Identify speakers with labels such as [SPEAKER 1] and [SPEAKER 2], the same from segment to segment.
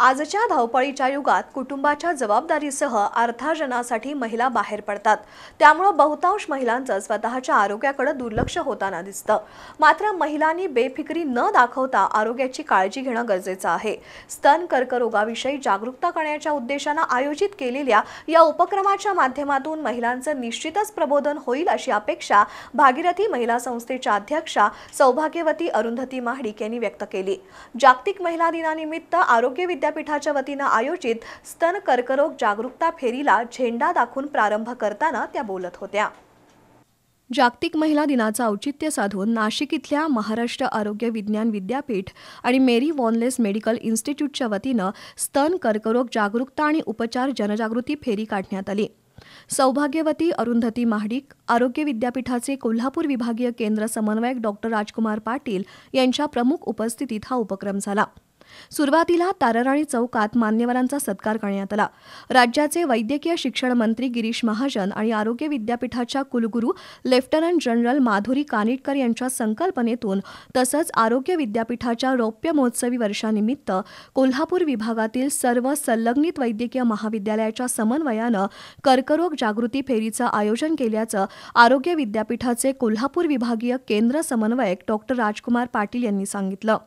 [SPEAKER 1] आजच्या धावपळीच्या युगात कुटुंबाच्या जबाबदारीसह अर्थार्जनासाठी महिला बाहेर पडतात त्यामुळं बहुतांश महिलांचं स्वतःच्या आरोग्याकडे दुर्लक्ष होताना दिसतं मात्र महिलांनी बेफिक्री न दाखवता आरोग्याची काळजी घेणं गरजेचं आहे स्तन कर्करोगाविषयी जागरूकता करण्याच्या उद्देशानं आयोजित केलेल्या या उपक्रमाच्या माध्यमातून महिलांचं निश्चितच प्रबोधन होईल अशी अपेक्षा भागीरथी महिला संस्थेच्या अध्यक्षा सौभाग्यवती अरुंधती महाडिक यांनी व्यक्त केली जागतिक महिला दिनानिमित्त आरोग्य विद्यापीठाच्या वतीनं आयोजित स्तन कर्करोग जागरूकता फेरीला झेंडा दाखवून प्रारंभ करताना त्या बोलत होत्या जागतिक महिला दिनाचं औचित्य साधून नाशिक इथल्या महाराष्ट्र आरोग्य विज्ञान विद्यापीठ आणि मेरी वॉनलेस मेडिकल इन्स्टिट्यूटच्या वतीनं स्तन कर्करोग जागरूकता आणि उपचार जनजागृती फेरी काढण्यात आली सौभाग्यवती अरुंधती महाडिक आरोग्य विद्यापीठाचे कोल्हापूर विभागीय केंद्र समन्वयक डॉक्टर राजकुमार पाटील यांच्या प्रमुख उपस्थितीत हा उपक्रम झाला सुरुवातीला तारराणी चौकात मान्यवरांचा सत्कार करण्यात आला राज्याचे वैद्यकीय शिक्षण मंत्री गिरीश महाजन आणि आरोग्य विद्यापीठाच्या कुलगुरू लेफ्टनंट जनरल माधुरी कानिटकर यांच्या संकल्पनेतून तसंच आरोग्य विद्यापीठाच्या रौप्य महोत्सवी वर्षानिमित्त कोल्हापूर विभागातील सर्व संलग्नित वैद्यकीय महाविद्यालयाच्या समन्वयानं कर्करोग जागृती फेरीचं आयोजन केल्याचं आरोग्य विद्यापीठाचे कोल्हापूर विभागीय केंद्र समन्वयक डॉक्टर राजकुमार पाटील यांनी सांगितलं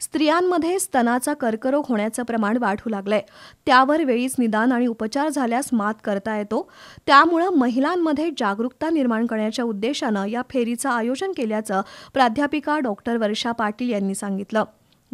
[SPEAKER 1] स्त्रियांमध्ये स्तनाचा कर्करोग होण्याचं प्रमाण वाढू लागलंय त्यावर वेळीच निदान आणि उपचार झाल्यास मात करता येतो त्यामुळं महिलांमध्ये जागरूकता निर्माण करण्याच्या उद्देशानं या फेरीचं आयोजन केल्याचं प्राध्यापिका डॉक्टर वर्षा पाटील यांनी सांगितलं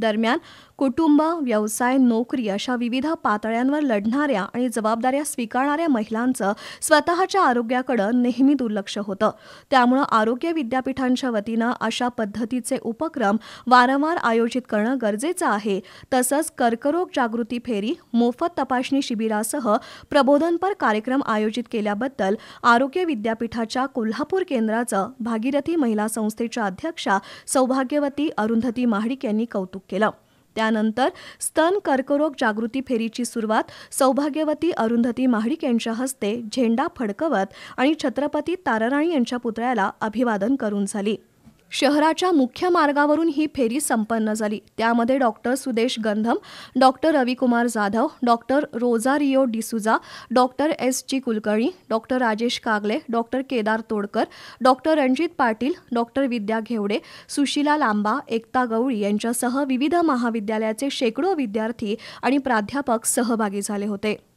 [SPEAKER 1] दरम्यान कुटुंब व्यवसाय नोकरी अशा विविध पातळ्यांवर लढणाऱ्या आणि जबाबदाऱ्या स्वीकारणाऱ्या महिलांचं स्वतःच्या आरोग्याकडं नेहमी दुर्लक्ष होतं त्यामुळं आरोग्य विद्यापीठांच्या वतीनं अशा पद्धतीचे उपक्रम वारंवार आयोजित करणं गरजेचं आहे तसंच कर्करोग जागृती फेरी मोफत तपासणी शिबिरासह प्रबोधनपर कार्यक्रम आयोजित केल्याबद्दल आरोग्य विद्यापीठाच्या कोल्हापूर केंद्राचं भागीरथी महिला संस्थेच्या अध्यक्षा सौभाग्यवती अरुंधती महाडिक यांनी कौतुक केलं त्यानंतर स्तन कर्करोग जागृती फेरीची सुरुवात सौभाग्यवती अरुंधती महाडिक यांच्या हस्ते झेंडा फडकवत आणि छत्रपती ताराराणी यांच्या पुतळ्याला अभिवादन करून झाली शहराच्या मुख्य मार्गावरून ही फेरी संपन्न झाली त्यामध्ये doctor Sudesh Gandham doctor Ravikumar Jadhav doctor Rosario D'Souza doctor S G Kulkarni doctor Rajesh Kagle doctor Kedar Todkar doctor Ranjit Patil doctor Vidya Ghevade Sushila Lamba Ekta Gawali यांच्यासह विविध महाविद्यालयाचे शेकडो विद्यार्थी आणि प्राध्यापक सहभागी झाले होते